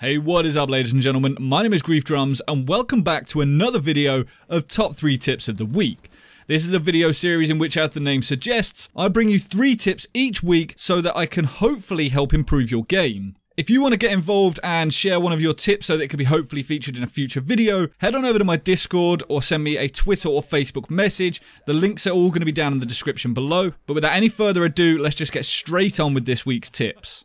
Hey, what is up ladies and gentlemen, my name is Grief Drums and welcome back to another video of Top 3 Tips of the Week. This is a video series in which, as the name suggests, I bring you 3 tips each week so that I can hopefully help improve your game. If you want to get involved and share one of your tips so that it could be hopefully featured in a future video, head on over to my Discord or send me a Twitter or Facebook message. The links are all going to be down in the description below. But without any further ado, let's just get straight on with this week's tips.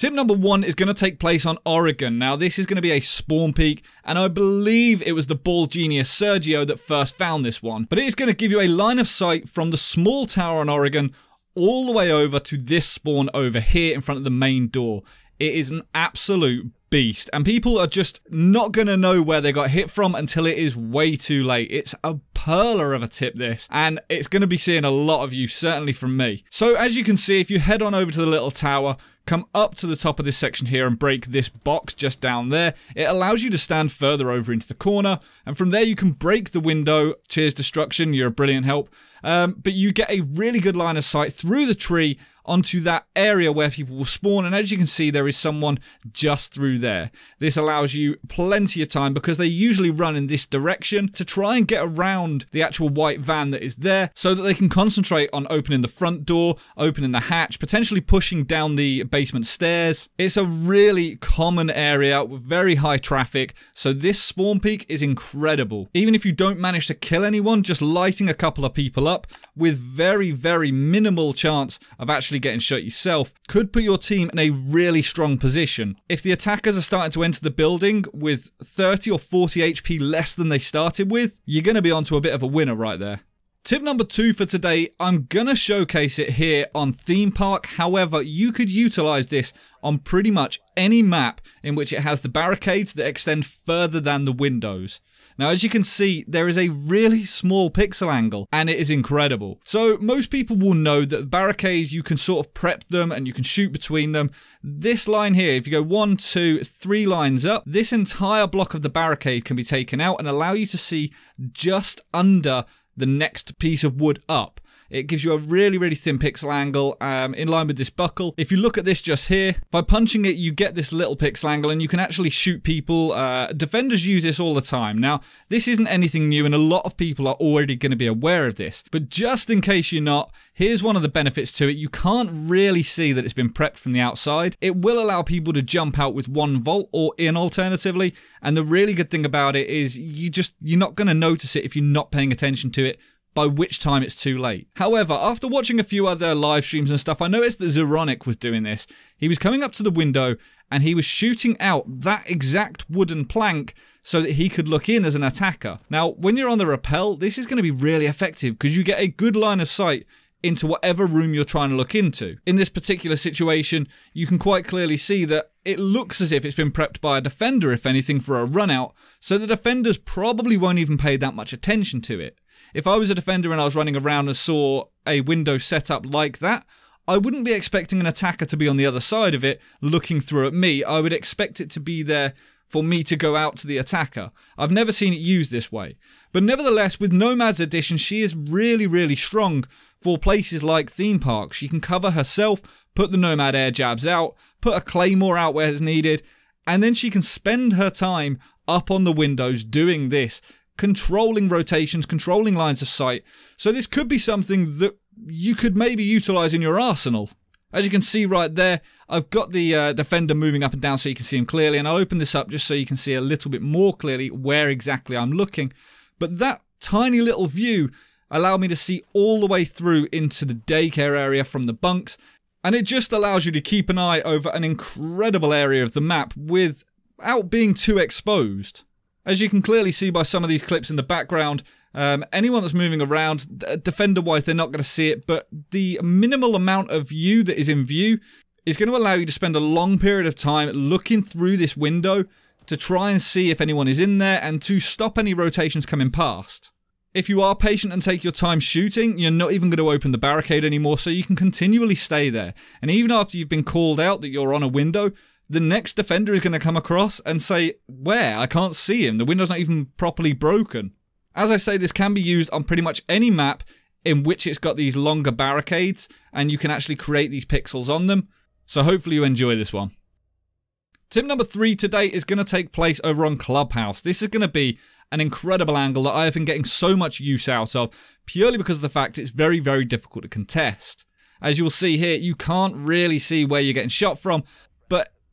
Tip number one is going to take place on Oregon. Now, this is going to be a spawn peak, and I believe it was the ball genius Sergio that first found this one. But it is going to give you a line of sight from the small tower on Oregon all the way over to this spawn over here in front of the main door. It is an absolute beast, and people are just not going to know where they got hit from until it is way too late. It's a perler of a tip, this, and it's going to be seeing a lot of you, certainly from me. So, as you can see, if you head on over to the little tower, come up to the top of this section here and break this box just down there. It allows you to stand further over into the corner, and from there you can break the window. Cheers, destruction, you're a brilliant help. Um, but you get a really good line of sight through the tree onto that area where people will spawn. And as you can see, there is someone just through there. This allows you plenty of time because they usually run in this direction to try and get around the actual white van that is there so that they can concentrate on opening the front door, opening the hatch, potentially pushing down the basement stairs. It's a really common area with very high traffic. So this spawn peak is incredible. Even if you don't manage to kill anyone, just lighting a couple of people up with very, very minimal chance of actually getting shot yourself could put your team in a really strong position. If the attackers are starting to enter the building with 30 or 40 HP less than they started with, you're going to be onto a bit of a winner right there. Tip number two for today, I'm gonna showcase it here on Theme Park. However, you could utilize this on pretty much any map in which it has the barricades that extend further than the windows. Now, as you can see, there is a really small pixel angle and it is incredible. So most people will know that barricades, you can sort of prep them and you can shoot between them. This line here, if you go one, two, three lines up, this entire block of the barricade can be taken out and allow you to see just under the next piece of wood up. It gives you a really, really thin pixel angle um, in line with this buckle. If you look at this just here, by punching it, you get this little pixel angle and you can actually shoot people. Uh, defenders use this all the time. Now, this isn't anything new and a lot of people are already going to be aware of this. But just in case you're not, here's one of the benefits to it. You can't really see that it's been prepped from the outside. It will allow people to jump out with one vault or in alternatively. And the really good thing about it is you just, you're not going to notice it if you're not paying attention to it by which time it's too late. However, after watching a few other live streams and stuff, I noticed that Zeronic was doing this. He was coming up to the window and he was shooting out that exact wooden plank so that he could look in as an attacker. Now, when you're on the rappel, this is going to be really effective because you get a good line of sight into whatever room you're trying to look into. In this particular situation, you can quite clearly see that it looks as if it's been prepped by a defender, if anything, for a run out, so the defenders probably won't even pay that much attention to it. If I was a defender and I was running around and saw a window set up like that, I wouldn't be expecting an attacker to be on the other side of it looking through at me. I would expect it to be there for me to go out to the attacker. I've never seen it used this way. But nevertheless, with Nomad's addition, she is really, really strong for places like theme parks. She can cover herself, put the Nomad air jabs out, put a claymore out where it's needed, and then she can spend her time up on the windows doing this controlling rotations, controlling lines of sight. So this could be something that you could maybe utilize in your arsenal. As you can see right there, I've got the uh, defender moving up and down so you can see him clearly, and I'll open this up just so you can see a little bit more clearly where exactly I'm looking. But that tiny little view allowed me to see all the way through into the daycare area from the bunks, and it just allows you to keep an eye over an incredible area of the map without being too exposed. As you can clearly see by some of these clips in the background, um, anyone that's moving around, defender-wise, they're not going to see it, but the minimal amount of you that is in view is going to allow you to spend a long period of time looking through this window to try and see if anyone is in there and to stop any rotations coming past. If you are patient and take your time shooting, you're not even going to open the barricade anymore, so you can continually stay there. And even after you've been called out that you're on a window, the next defender is going to come across and say, Where? I can't see him. The window's not even properly broken. As I say, this can be used on pretty much any map in which it's got these longer barricades and you can actually create these pixels on them. So hopefully you enjoy this one. Tip number three today is going to take place over on Clubhouse. This is going to be an incredible angle that I have been getting so much use out of purely because of the fact it's very, very difficult to contest. As you'll see here, you can't really see where you're getting shot from,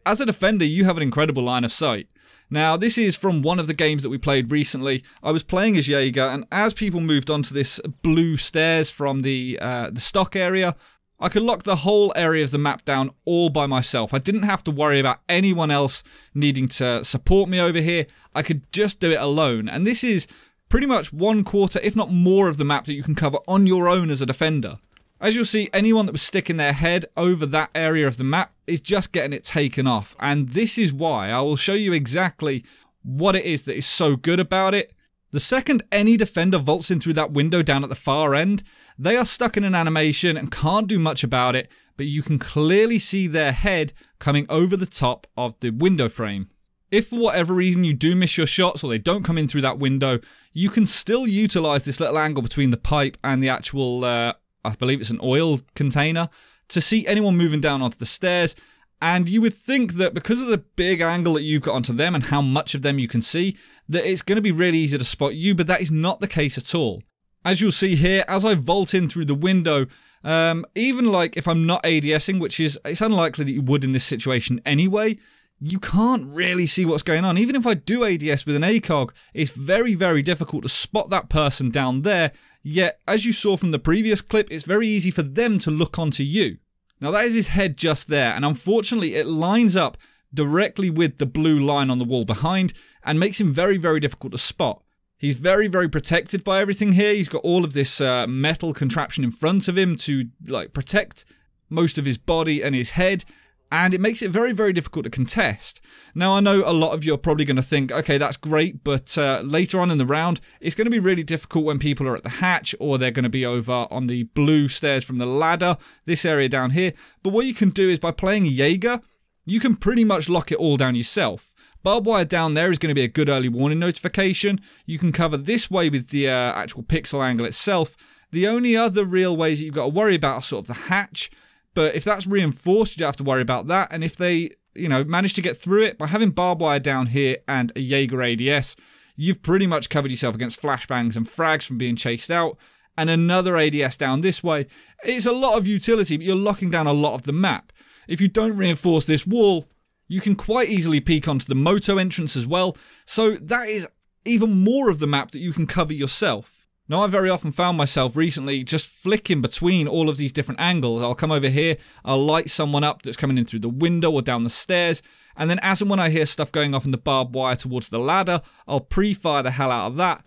as a defender, you have an incredible line of sight. Now, this is from one of the games that we played recently. I was playing as Jaeger, and as people moved onto this blue stairs from the uh, the stock area, I could lock the whole area of the map down all by myself. I didn't have to worry about anyone else needing to support me over here. I could just do it alone. And this is pretty much one quarter, if not more, of the map that you can cover on your own as a defender. As you'll see, anyone that was sticking their head over that area of the map is just getting it taken off. And this is why I will show you exactly what it is that is so good about it. The second any defender vaults in through that window down at the far end, they are stuck in an animation and can't do much about it, but you can clearly see their head coming over the top of the window frame. If for whatever reason you do miss your shots or they don't come in through that window, you can still utilize this little angle between the pipe and the actual uh, I believe it's an oil container, to see anyone moving down onto the stairs. And you would think that because of the big angle that you've got onto them and how much of them you can see, that it's going to be really easy to spot you, but that is not the case at all. As you'll see here, as I vault in through the window, um, even like if I'm not ADSing, which is, it's unlikely that you would in this situation anyway, you can't really see what's going on. Even if I do ADS with an ACOG, it's very, very difficult to spot that person down there Yet, as you saw from the previous clip, it's very easy for them to look onto you. Now that is his head just there, and unfortunately it lines up directly with the blue line on the wall behind and makes him very, very difficult to spot. He's very, very protected by everything here. He's got all of this uh, metal contraption in front of him to like protect most of his body and his head, and it makes it very, very difficult to contest. Now, I know a lot of you are probably going to think, okay, that's great, but uh, later on in the round, it's going to be really difficult when people are at the hatch or they're going to be over on the blue stairs from the ladder, this area down here. But what you can do is by playing Jaeger, you can pretty much lock it all down yourself. Barbed wire down there is going to be a good early warning notification. You can cover this way with the uh, actual pixel angle itself. The only other real ways that you've got to worry about are sort of the hatch, but if that's reinforced, you don't have to worry about that. And if they, you know, manage to get through it by having barbed wire down here and a Jaeger ADS, you've pretty much covered yourself against flashbangs and frags from being chased out. And another ADS down this way. It's a lot of utility, but you're locking down a lot of the map. If you don't reinforce this wall, you can quite easily peek onto the Moto entrance as well. So that is even more of the map that you can cover yourself. Now, i very often found myself recently just flicking between all of these different angles. I'll come over here, I'll light someone up that's coming in through the window or down the stairs, and then as and when I hear stuff going off in the barbed wire towards the ladder, I'll pre-fire the hell out of that,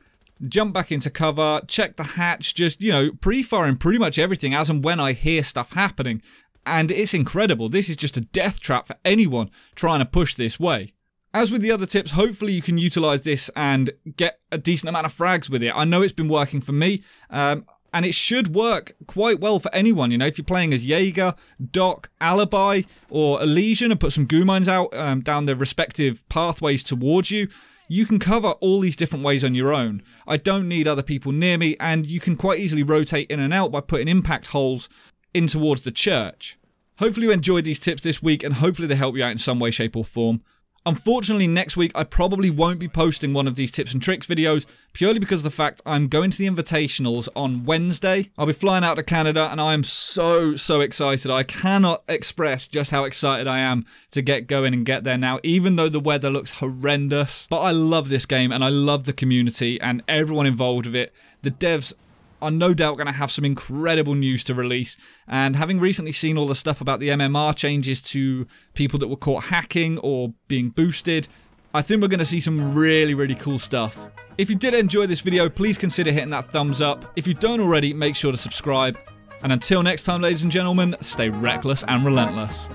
jump back into cover, check the hatch, just, you know, pre-firing pretty much everything as and when I hear stuff happening. And it's incredible. This is just a death trap for anyone trying to push this way. As with the other tips, hopefully you can utilize this and get a decent amount of frags with it. I know it's been working for me, um, and it should work quite well for anyone. You know, if you're playing as Jaeger, Doc, Alibi, or Elysian and put some goo mines out um, down their respective pathways towards you, you can cover all these different ways on your own. I don't need other people near me, and you can quite easily rotate in and out by putting impact holes in towards the church. Hopefully you enjoyed these tips this week, and hopefully they help you out in some way, shape, or form. Unfortunately, next week I probably won't be posting one of these tips and tricks videos purely because of the fact I'm going to the Invitationals on Wednesday. I'll be flying out to Canada and I am so, so excited. I cannot express just how excited I am to get going and get there now, even though the weather looks horrendous. But I love this game and I love the community and everyone involved with it. The devs are no doubt going to have some incredible news to release. And having recently seen all the stuff about the MMR changes to people that were caught hacking or being boosted, I think we're going to see some really, really cool stuff. If you did enjoy this video, please consider hitting that thumbs up. If you don't already, make sure to subscribe. And until next time, ladies and gentlemen, stay reckless and relentless.